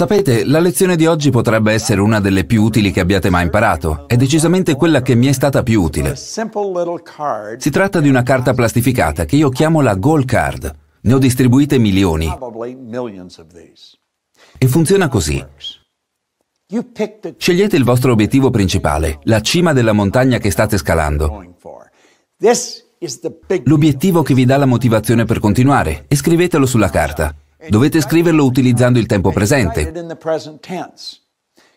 Sapete, la lezione di oggi potrebbe essere una delle più utili che abbiate mai imparato. È decisamente quella che mi è stata più utile. Si tratta di una carta plastificata che io chiamo la Goal Card. Ne ho distribuite milioni. E funziona così. Scegliete il vostro obiettivo principale, la cima della montagna che state scalando. L'obiettivo che vi dà la motivazione per continuare e scrivetelo sulla carta. Dovete scriverlo utilizzando il tempo presente.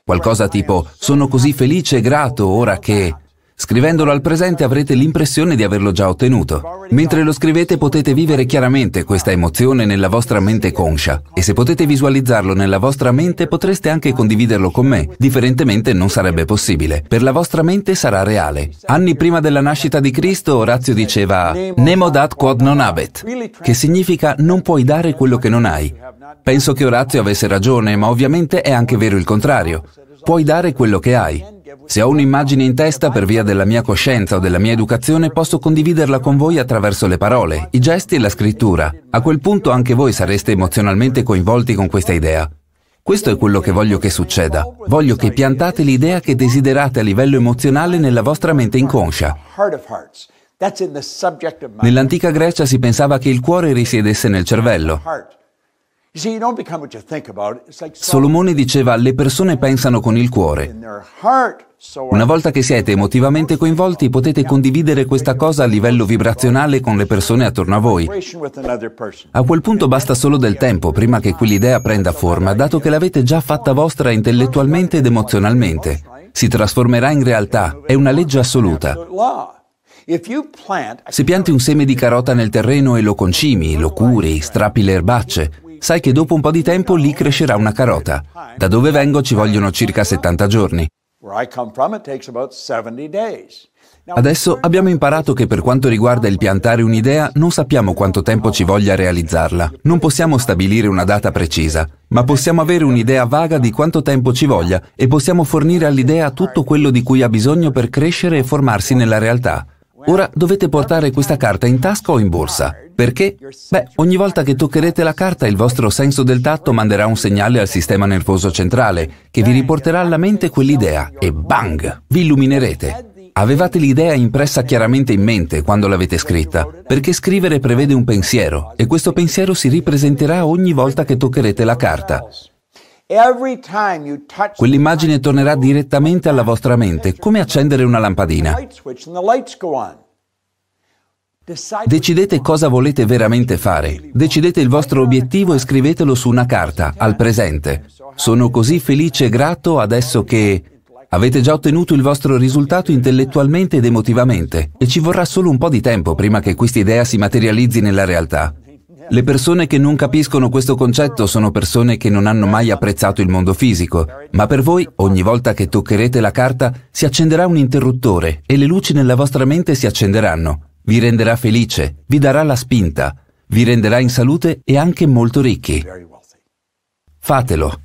Qualcosa tipo sono così felice e grato ora che Scrivendolo al presente avrete l'impressione di averlo già ottenuto. Mentre lo scrivete potete vivere chiaramente questa emozione nella vostra mente conscia e se potete visualizzarlo nella vostra mente potreste anche condividerlo con me, differentemente non sarebbe possibile. Per la vostra mente sarà reale. Anni prima della nascita di Cristo Orazio diceva Nemo dat quod non habet, che significa non puoi dare quello che non hai. Penso che Orazio avesse ragione, ma ovviamente è anche vero il contrario. Puoi dare quello che hai. Se ho un'immagine in testa per via della mia coscienza o della mia educazione, posso condividerla con voi attraverso le parole, i gesti e la scrittura. A quel punto anche voi sareste emozionalmente coinvolti con questa idea. Questo è quello che voglio che succeda. Voglio che piantate l'idea che desiderate a livello emozionale nella vostra mente inconscia. Nell'antica Grecia si pensava che il cuore risiedesse nel cervello. Solomone diceva le persone pensano con il cuore. Una volta che siete emotivamente coinvolti potete condividere questa cosa a livello vibrazionale con le persone attorno a voi. A quel punto basta solo del tempo prima che quell'idea prenda forma, dato che l'avete già fatta vostra intellettualmente ed emozionalmente. Si trasformerà in realtà, è una legge assoluta. Se pianti un seme di carota nel terreno e lo concimi, lo curi, strappi le erbacce, sai che dopo un po' di tempo lì crescerà una carota. Da dove vengo ci vogliono circa 70 giorni. Adesso abbiamo imparato che per quanto riguarda il piantare un'idea non sappiamo quanto tempo ci voglia realizzarla. Non possiamo stabilire una data precisa, ma possiamo avere un'idea vaga di quanto tempo ci voglia e possiamo fornire all'idea tutto quello di cui ha bisogno per crescere e formarsi nella realtà. Ora dovete portare questa carta in tasca o in borsa. Perché? Beh, ogni volta che toccherete la carta il vostro senso del tatto manderà un segnale al sistema nervoso centrale che vi riporterà alla mente quell'idea e bang, vi illuminerete. Avevate l'idea impressa chiaramente in mente quando l'avete scritta, perché scrivere prevede un pensiero e questo pensiero si ripresenterà ogni volta che toccherete la carta. Quell'immagine tornerà direttamente alla vostra mente, come accendere una lampadina. Decidete cosa volete veramente fare, decidete il vostro obiettivo e scrivetelo su una carta, al presente. Sono così felice e grato adesso che avete già ottenuto il vostro risultato intellettualmente ed emotivamente e ci vorrà solo un po' di tempo prima che questa idea si materializzi nella realtà. Le persone che non capiscono questo concetto sono persone che non hanno mai apprezzato il mondo fisico, ma per voi ogni volta che toccherete la carta si accenderà un interruttore e le luci nella vostra mente si accenderanno, vi renderà felice, vi darà la spinta, vi renderà in salute e anche molto ricchi. Fatelo.